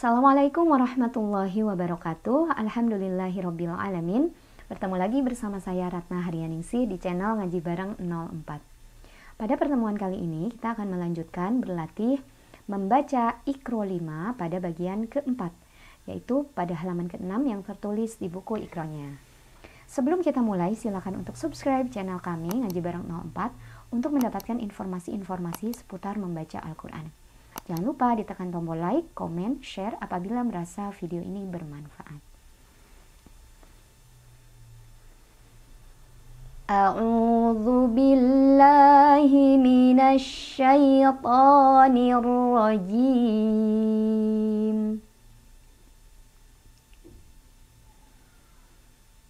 Assalamualaikum warahmatullahi wabarakatuh. Alhamdulillahirobbilalamin. Bertemu lagi bersama saya Ratna Haryaningsih di channel Ngaji Bareng 04. Pada pertemuan kali ini kita akan melanjutkan berlatih membaca ikro 5 pada bagian keempat, yaitu pada halaman ke-6 yang tertulis di buku Iqronya. Sebelum kita mulai, silakan untuk subscribe channel kami Ngaji Bareng 04 untuk mendapatkan informasi-informasi seputar membaca Al-Quran. Jangan lupa ditekan tombol like, comment, share apabila merasa video ini bermanfaat. A'udzu billahi minasyaitonir rajim.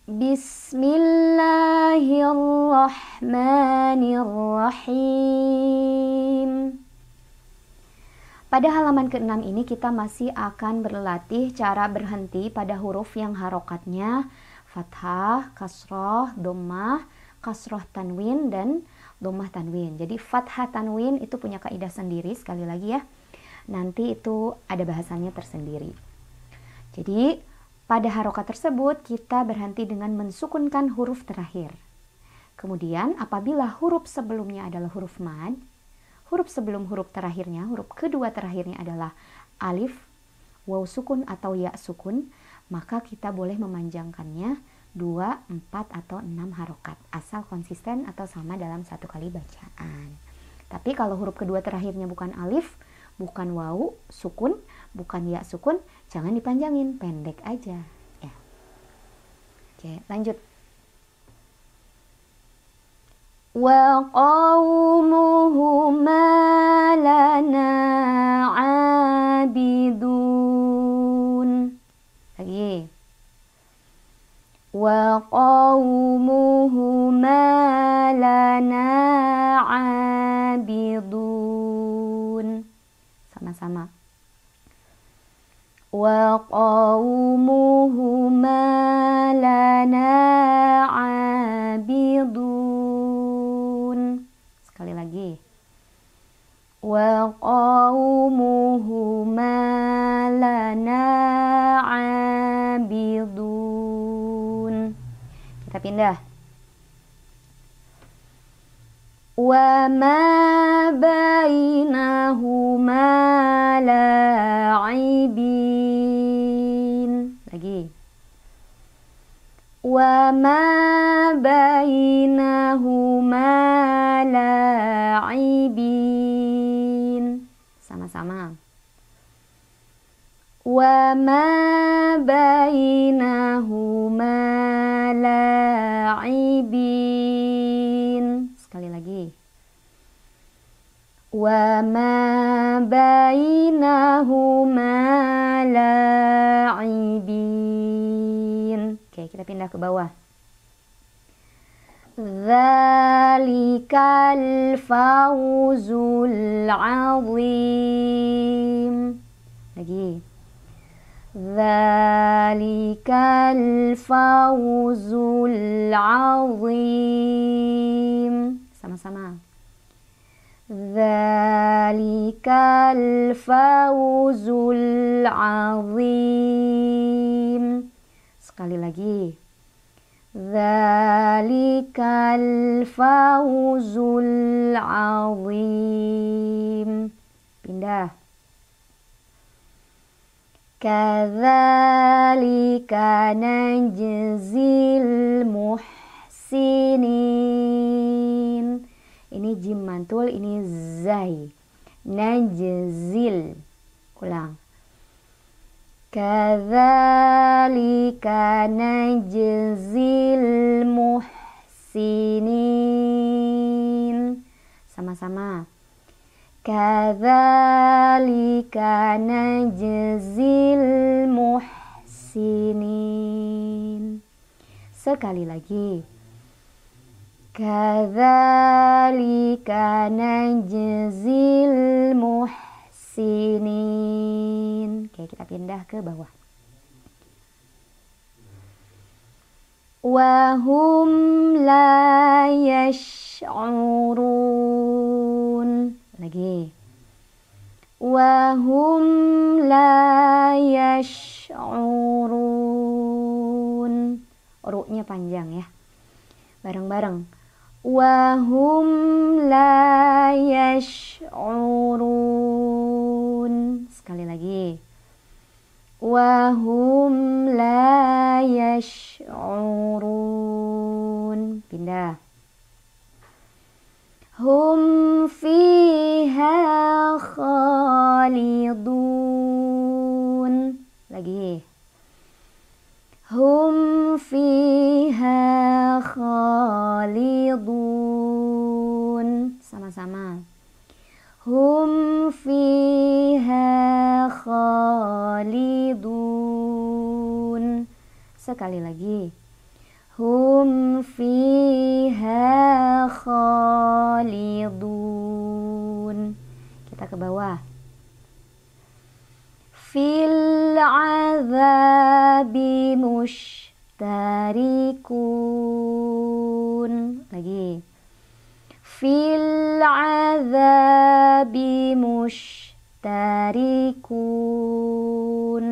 Bismillahirrahmanirrahim. Bismillahirrahmanirrahim. Pada halaman ke-6 ini kita masih akan berlatih cara berhenti pada huruf yang harokatnya fathah, kasroh, domah, kasroh tanwin, dan domah tanwin. Jadi fathah tanwin itu punya kaidah sendiri sekali lagi ya. Nanti itu ada bahasannya tersendiri. Jadi pada harokat tersebut kita berhenti dengan mensukunkan huruf terakhir. Kemudian apabila huruf sebelumnya adalah huruf mad, Huruf sebelum huruf terakhirnya, huruf kedua terakhirnya adalah alif, waw sukun atau ya sukun, maka kita boleh memanjangkannya 2, 4, atau 6 harokat asal konsisten atau sama dalam satu kali bacaan. Tapi kalau huruf kedua terakhirnya bukan alif, bukan wau sukun, bukan ya sukun, jangan dipanjangin, pendek aja. Ya. Oke, lanjut. وقومهما لنا عابدون إيه؟ وقومهما لنا عابدون سما سما وقومهما لنا عابدون sekali lagi wa qaumuhuma lana abidun kita pindah wa ma bainahuma la'ibin lagi wa ma bainahuma ولاعبين sama-sama وما بينهما لاعبين sekali lagi وما بينهما لاعبين oke kita pindah ke bawah ذا ذلك الفوز العظيم لقي. ذلك الفوز العظيم سما سما ذلك الفوز العظيم sekali lagi ذلك الفوزul azim pindah kadzalika najzil muhsinin ini jim mantul ini zai najzil ulang Kadzalika najzil muhsinin. Sama-sama. Kadzalika najzil muhsinin. Sekali lagi. Kadzalika najzil muhsinin sinin. Oke, kita pindah ke bawah. Wahum la yash'urun. Lagi. Wahum la yash'urun. Ruknya panjang ya. Bareng-bareng. Wahum la yash'urun Sekali lagi Wahum la yash'urun Pindah Hum fiha khalidun Lagi hum fiha khalidun sama-sama hum fiha khalidun sekali lagi hum fiha khalidun kita ke bawah fil العذاب مشتركون لقي في العذاب مشتركون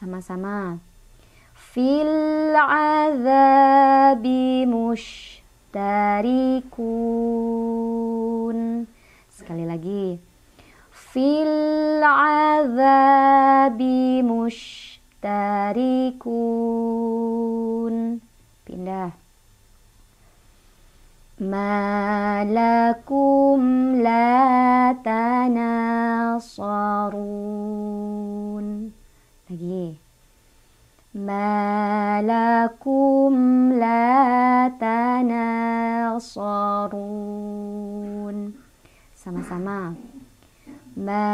سما سما في العذاب مشتركون sekali lagi في العذاب bimushtarikun pindah malakum la tanasarun lagi malakum la tanasarun sama-sama ما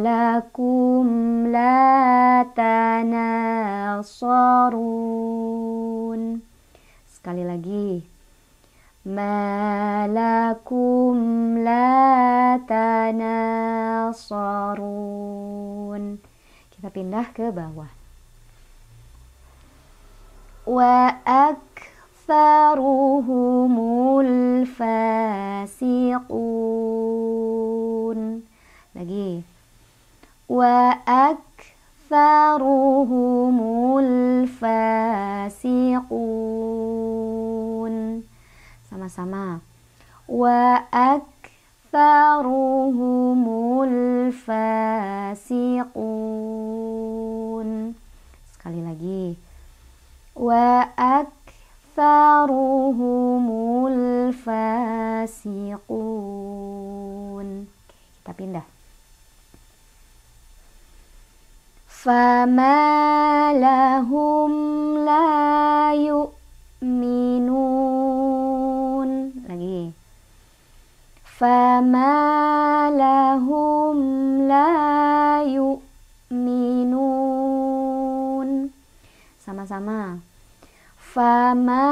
لكم لا تناصرون sekali lagi ما لكم لا تناصرون kita pindah ke bawah وأكثرهم الفاسقون lagi wa akfaruhumul fasiqun sama-sama wa akfaruhumul fasiqun sekali lagi wa akfaruhumul fasiqun kita pindah فما لهم لا يؤمنون lagi فما لهم لا يؤمنون sama-sama فما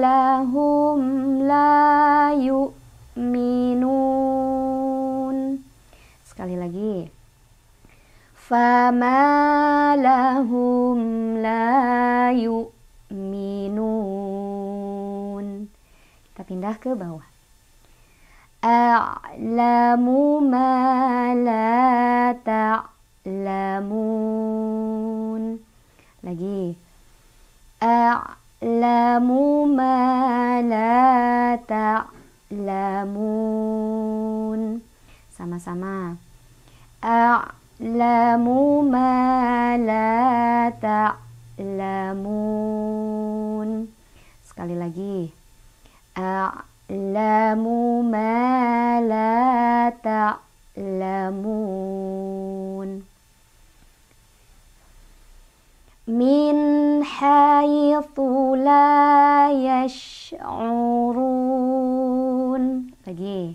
لهم لا يؤمنون sekali lagi فما لهم لا يؤمنون kita pindah ke bawah أعلم ما لا تعلمون lagi أعلم ما لا تعلمون sama-sama أعلم sama sama تعلم ما لا تعلمون sekali lagi أعلم ما لا تعلمون من حيث لا يشعرون lagi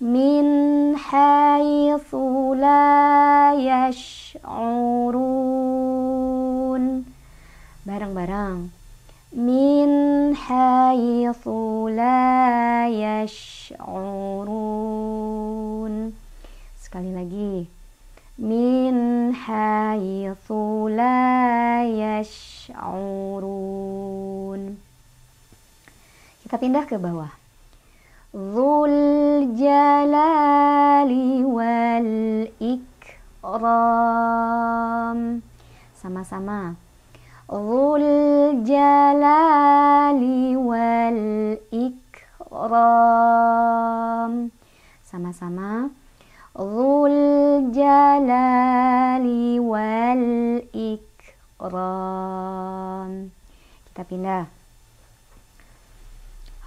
من حيث la yash'urun barang-barang min haitsu la yash'urun sekali lagi min haitsu la yash'urun kita pindah ke bawah Zul Jalali wal Ikram Sama-sama Zul Jalali wal Ikram Sama-sama Zul Jalali wal Ikram Kita pindah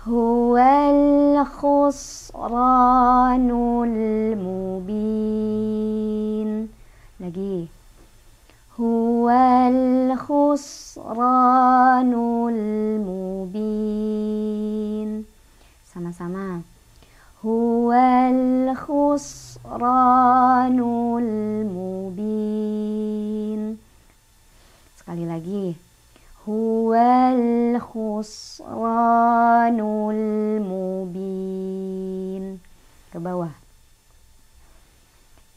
Huwal الخسران المبين لقيه هو الخسران المبين سما سما هو الخسران المبين sekali lagi هو الخسران المبين كبواه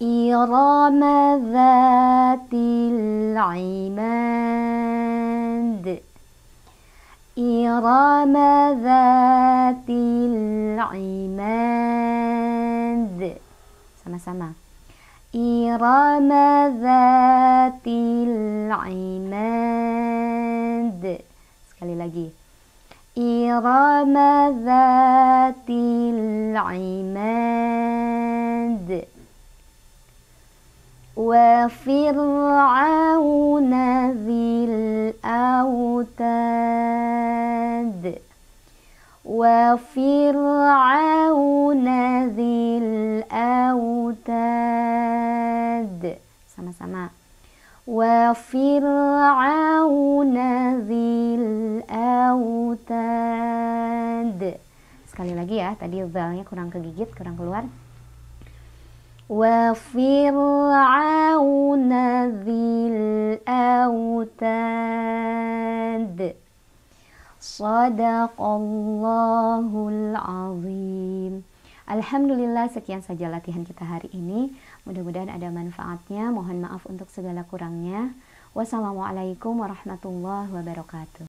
إرام إرم ذات العماد إرم ذات العماد سما سما إرم ذات العماد sekali lagi إرم ذات العماد وفرعون ذي الأوتاد وفرعون ذي الأوتاد أوتاد سما سما وفرعون ذي الأوتاد sekali lagi ya tadi vowelnya kurang kegigit kurang keluar وفرعون ذي الأوتاد صدق الله العظيم Alhamdulillah sekian saja latihan kita hari ini. Mudah-mudahan ada manfaatnya. Mohon maaf untuk segala kurangnya. Wassalamualaikum warahmatullahi wabarakatuh.